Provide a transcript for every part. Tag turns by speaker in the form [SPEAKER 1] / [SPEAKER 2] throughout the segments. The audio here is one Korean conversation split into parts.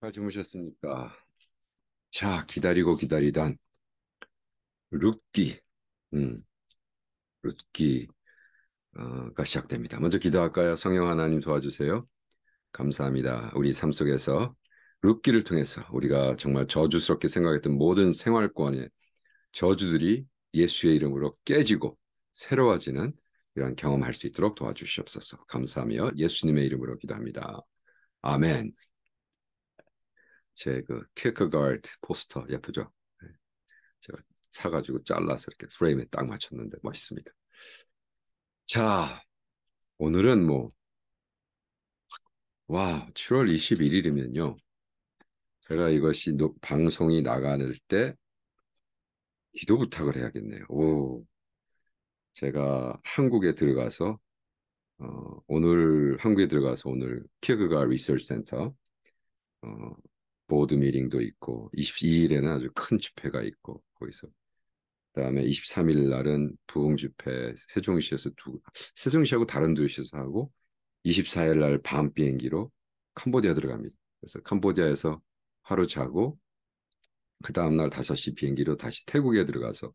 [SPEAKER 1] 잘 주무셨습니까? 자, 기다리고 기다리던 룻기, 음, 룻기가 어, 시작됩니다. 먼저 기도할까요? 성형 하나님 도와주세요. 감사합니다. 우리 삶 속에서 룻기를 통해서 우리가 정말 저주스럽게 생각했던 모든 생활권의 저주들이 예수의 이름으로 깨지고 새로워지는 이런 경험할 수 있도록 도와주시옵소서. 감사하며 예수님의 이름으로 기도합니다. 아멘. 제그 케크가드 포스터 예쁘죠? 네. 제가 사가지고 잘라서 이렇게 프레임에 딱 맞췄는데 멋있습니다. 자, 오늘은 뭐, 와, 7월 21일이면요. 제가 이것이 노, 방송이 나가는 때 기도 부탁을 해야겠네요. 오, 제가 한국에 들어가서 어, 오늘 한국에 들어가서 오늘 키크가 리서치 센터 어, 보드 미팅도 있고 22일에는 아주 큰 집회가 있고 거기서 그다음에 23일 날은 부흥 집회 세종시에서 두 세종시하고 다른 도시에서 하고 24일 날 밤 비행기로 캄보디아 들어갑니다. 그래서 캄보디아에서 하루 자고 그 다음 날 5시 비행기로 다시 태국에 들어가서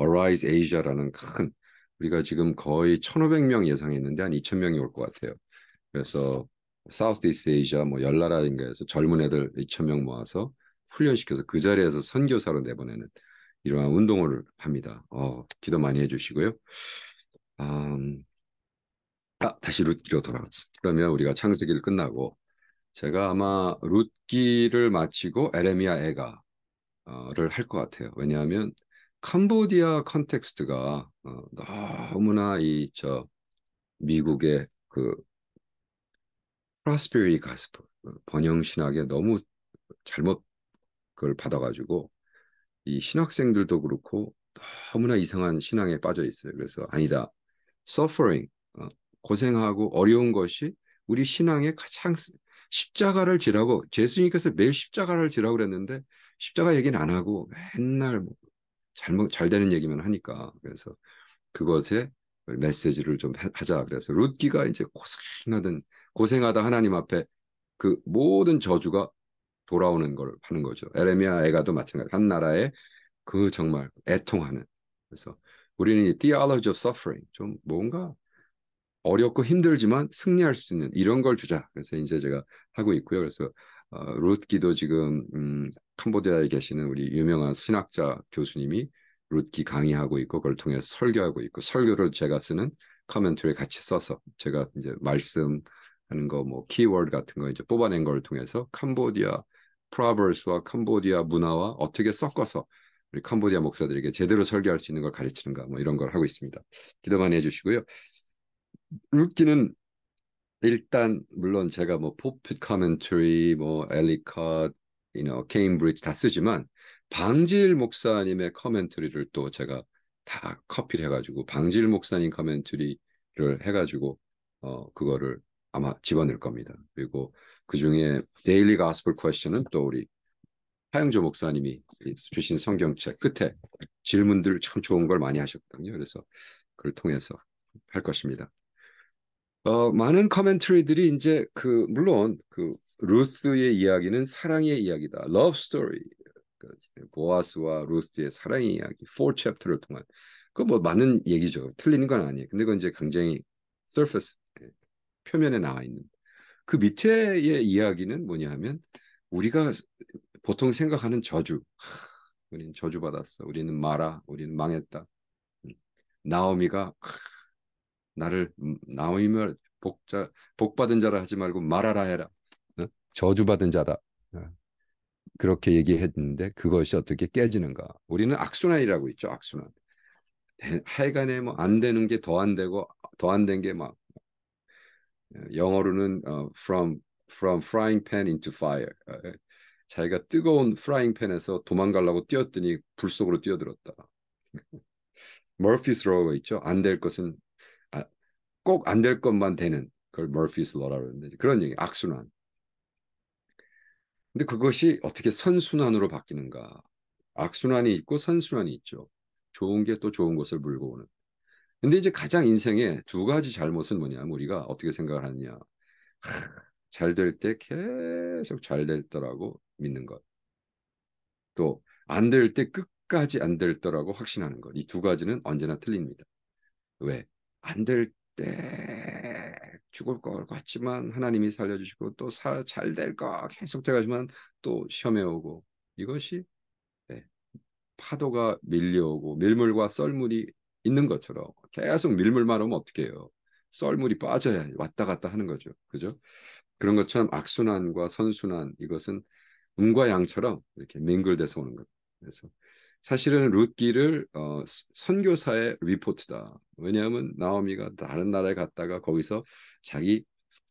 [SPEAKER 1] Arise Asia라는 큰 우리가 지금 거의 1,500명 예상했는데 한 2,000명이 올 것 같아요. 그래서 사우스이스 에이시아 뭐 열나라인가에서 젊은 애들 2천 명 모아서 훈련시켜서 그 자리에서 선교사로 내보내는 이러한 운동을 합니다. 어, 기도 많이 해주시고요. 음, 아, 다시 룻기로 돌아왔어. 그러면 우리가 창세기를 끝나고 제가 아마 룻기를 마치고 에레미야 에가를 할 것 같아요. 왜냐하면 캄보디아 컨텍스트가 어, 너무나 이 저 미국의 그 프라스페리 가스프 어, 번영 신학에 너무 잘못 그걸 받아가지고 이 신학생들도 그렇고 너무나 이상한 신앙에 빠져 있어요. 그래서 아니다, suffering 어, 고생하고 어려운 것이 우리 신앙의 가장 십자가를 지라고 예수님께서 매일 십자가를 지라고 그랬는데 십자가 얘기는 안 하고 맨날 뭐 잘못 잘 되는 얘기만 하니까 그래서 그것에 메시지를 좀 하자 그래서 룻기가 이제 고생하던 고생하다 하나님 앞에 그 모든 저주가 돌아오는 걸 하는 거죠. 에레미야 애가도 마찬가지. 한 나라에 그 정말 애통하는. 그래서 우리는 이 theology of suffering 좀 뭔가 어렵고 힘들지만 승리할 수 있는 이런 걸 주자. 그래서 이제 제가 하고 있고요. 그래서 어, 룻기도 지금 음, 캄보디아에 계시는 우리 유명한 신학자 교수님이 룻기 강의하고 있고 그걸 통해 설교하고 있고 설교를 제가 쓰는 커멘트를 같이 써서 제가 이제 말씀 하는 거 뭐 키워드 같은 거 이제 뽑아낸 걸 통해서 캄보디아 프라버스와 캄보디아 문화와 어떻게 섞어서 우리 캄보디아 목사들에게 제대로 설계할 수 있는 걸 가르치는가 뭐 이런 걸 하고 있습니다. 기도 많이 해주시고요. 루키는 일단 물론 제가 뭐 포핏 커멘터리, 뭐 엘리컷, you know, 케임브리지 다 쓰지만 방질 목사님의 커멘터리를 또 제가 다 커피를 해가지고 방질 목사님 커멘터리를 해가지고 어 그거를 아마 집어넣을 겁니다. 그리고 그 중에 데일리 가스펠 퀘스천은 또 우리 하영조 목사님이 주신 성경책 끝에 질문들 참 좋은 걸 많이 하셨거든요. 그래서 그걸 통해서 할 것입니다. 어, 많은 커멘터리들이 이제 그 물론 그 루스의 이야기는 사랑의 이야기다. 러브 스토리. 그 보아스와 루스의 사랑의 이야기 4 챕터를 통한 그 뭐 많은 얘기죠. 틀리는 건 아니에요. 근데 그건 이제 굉장히 서페스 표면에 나와 있는 그 밑에의 이야기는 뭐냐 하면 우리가 보통 생각하는 저주 우리는 저주받았어 우리는 마라 우리는 망했다 음. 나오미가 나를 음, 나오미를 복자 복받은 자라 하지 말고 말하라 해라 어? 저주받은 자다 어. 그렇게 얘기했는데 그것이 어떻게 깨지는가 우리는 악순환이라고 있죠 악순환 하여간에 뭐 안 되는 게 더 안 되고 더안된게막 영어로는 어, from from frying pan into fire. 어, 예. 자기가 뜨거운 프라잉팬에서 도망가려고 뛰었더니 불 속으로 뛰어들었다. 머피스 로가 있죠. 안 될 것은 아, 꼭안 될 것만 되는 그걸 머피스 로라 그러는데 그런 얘기 악순환. 근데 그것이 어떻게 선순환으로 바뀌는가? 악순환이 있고 선순환이 있죠. 좋은 게 또 좋은 것을 물고 오는. 근데 이제 가장 인생의 두 가지 잘못은 뭐냐 우리가 어떻게 생각을 하느냐 잘 될 때 계속 잘 될 거라고 믿는 것 또 안 될 때 끝까지 안 될 거라고 확신하는 것 이 두 가지는 언제나 틀립니다 왜 안 될 때 죽을 것 같지만 하나님이 살려주시고 또 잘될거 계속 돼가지만 또 시험에 오고 이것이 예, 파도가 밀려오고 밀물과 썰물이 있는 것처럼 계속 밀물만 오면 어떡 해요? 썰물이 빠져야 왔다 갔다 하는 거죠. 그죠? 그런 것처럼 악순환과 선순환 이것은 음과 양처럼 이렇게 맹글돼서 오는 거예요. 그래서 사실은 룻기를 어, 선교사의 리포트다. 왜냐하면 나오미가 다른 나라에 갔다가 거기서 자기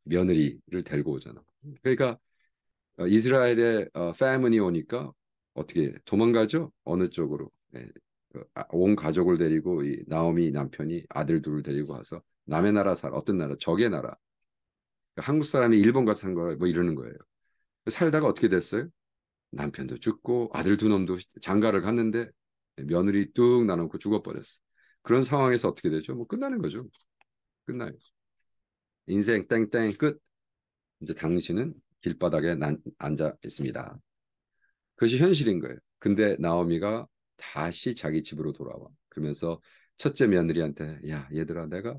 [SPEAKER 1] 며느리를 데리고 오잖아. 그러니까 어, 이스라엘의 어, 패머니 오니까 어떻게 도망가죠? 어느 쪽으로? 예, 그, 아, 온 가족을 데리고 이 나오미 남편이 아들 둘을 데리고 와서 남의 나라 살 어떤 나라 적의 나라 그 한국 사람이 일본 가서 산 거뭐 이러는 거예요. 그 살다가 어떻게 됐어요? 남편도 죽고 아들 두 놈도 장가를 갔는데 며느리 뚝 나놓고 죽어버렸어. 그런 상황에서 어떻게 되죠? 뭐 끝나는 거죠. 끝나요. 인생 땡땡 끝. 이제 당신은 길바닥에 난, 앉아 있습니다. 그것이 현실인 거예요. 근데 나오미가 다시 자기 집으로 돌아와. 그러면서 첫째 며느리한테 야 얘들아 내가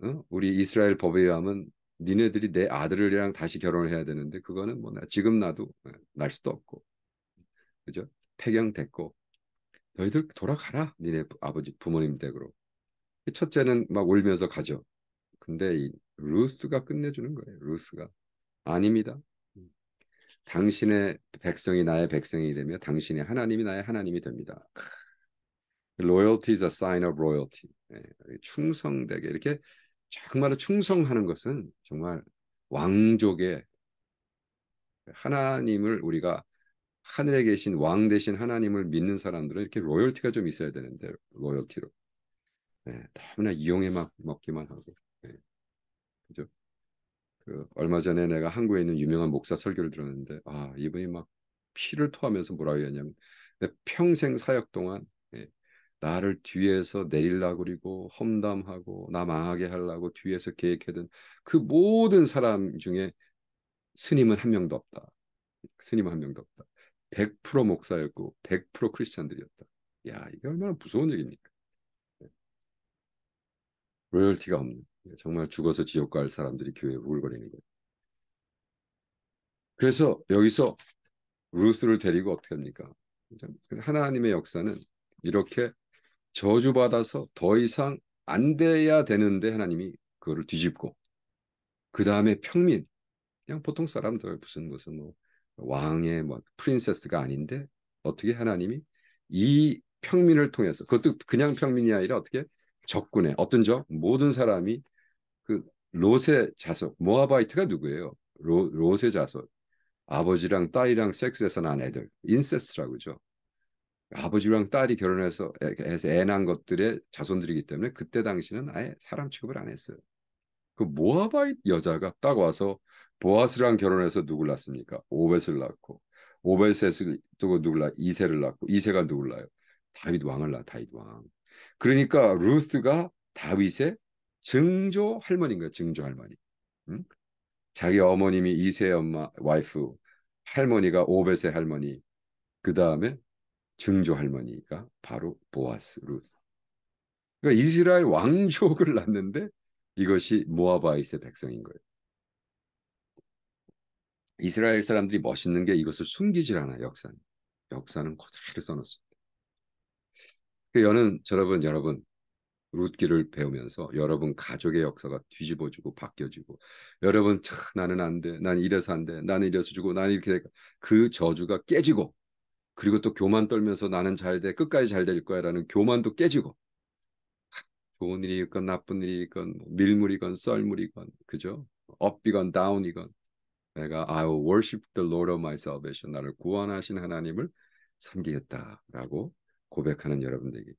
[SPEAKER 1] 어? 우리 이스라엘 법에 의하면 니네들이 내 아들이랑 다시 결혼을 해야 되는데 그거는 뭐냐 지금 나도 예, 날 수도 없고 그죠 폐경됐고 너희들 돌아가라 니네 아버지 부모님 댁으로 그 첫째는 막 울면서 가죠 근데 이 루스가 끝내주는 거예요 루스가 아닙니다 당신의 백성이 나의 백성이 되며 당신의 하나님이 나의 하나님이 됩니다. Loyalty is a sign of royalty. 예, 충성되게 이렇게 정말로 충성하는 것은 정말 왕족의 하나님을 우리가 하늘에 계신 왕 대신 하나님을 믿는 사람들은 이렇게 로열티가 좀 있어야 되는데 로열티로 네, 예, 너무나 이용해 먹기만 하고 네. 그죠? 그 얼마 전에 내가 한국에 있는 유명한 목사 설교를 들었는데 아 이분이 막 피를 토하면서 뭐라고 했냐면 평생 사역 동안 예, 나를 뒤에서 내릴라 그리고 험담하고 나 망하게 하려고 뒤에서 계획해둔 그 모든 사람 중에 스님은 한 명도 없다. 스님은 한 명도 없다. 100% 목사였고 100%크리스천들이었다야 이게 얼마나 무서운 얘기입니까? 예. 로열티가 없는 예, 정말 죽어서 지옥 갈 사람들이 교회에 우글거리는 거예요. 그래서 여기서 루스를 데리고 어떻게 합니까? 하나님의 역사는 이렇게 저주받아서 더 이상 안 돼야 되는데 하나님이 그거를 뒤집고 그 다음에 평민 그냥 보통 사람들 무슨 무슨 뭐 왕의 뭐 프린세스가 아닌데 어떻게 하나님이 이 평민을 통해서 그것도 그냥 평민이 아니라 어떻게 적군에 어떤 적 모든 사람이 그 롯의 자석 모아바이트가 누구예요? 로, 롯의 자석 아버지랑 딸이랑 섹스해서 난 애들 인세스트라고죠. 아버지랑 딸이 결혼해서 애 낳은 것들의 자손들이기 때문에 그때 당시는 아예 사람 취급을 안 했어요. 그 모아바이 여자가 딱 와서 보아스랑 결혼해서 누굴 낳습니까? 오벳을 낳고 오벳을 두고 누굴 낳? 이세를 낳고 이세가 누굴 낳아요? 다윗 왕을 낳아 다윗 왕. 그러니까 루스가 다윗의 증조 할머니인 거예요. 증조 할머니. 응? 자기 어머님이 2세 엄마 와이프 할머니가 5배세 할머니 그 다음에 증조 할머니가 바로 보아스 루스. 그러니까 이스라엘 왕족을 낳는데 이것이 모아바이세 백성인 거예요. 이스라엘 사람들이 멋있는 게 이것을 숨기질 않아 역사는. 역사는 그대로 써놓습니다. 그 여는 여러분 여러분 룻기를 배우면서 여러분 가족의 역사가 뒤집어지고 바뀌어지고 여러분 차, 나는 안 돼. 난 이래서 안 돼. 나는 이래서 주고 나는 이렇게 그 저주가 깨지고 그리고 또 교만 떨면서 나는 잘 돼. 끝까지 잘 될 거야라는 교만도 깨지고 좋은 일이 있건 나쁜 일이 있건 뭐 밀물이건 썰물이건 그죠? 업이건 다운이건 내가 I will worship the Lord of my salvation 나를 구원하신 하나님을 섬기겠다라고 고백하는 여러분들에게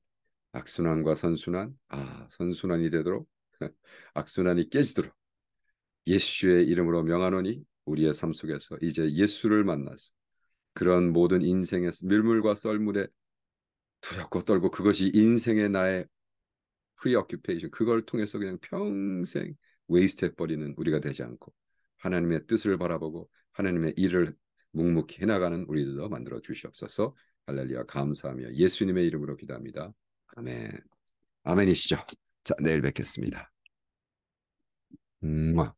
[SPEAKER 1] 악순환과 선순환, 아 선순환이 되도록 악순환이 깨지도록 예수의 이름으로 명하노니 우리의 삶 속에서 이제 예수를 만나서 그런 모든 인생의 밀물과 썰물에 두렵고 떨고 그것이 인생의 나의 프리어큐페이션 그걸 통해서 그냥 평생 웨이스트해 버리는 우리가 되지 않고 하나님의 뜻을 바라보고 하나님의 일을 묵묵히 해나가는 우리들도 만들어 주시옵소서 할렐루야 감사하며 예수님의 이름으로 기도합니다. 아멘. 네. 아멘이시죠. 자, 내일 뵙겠습니다. 음. 아.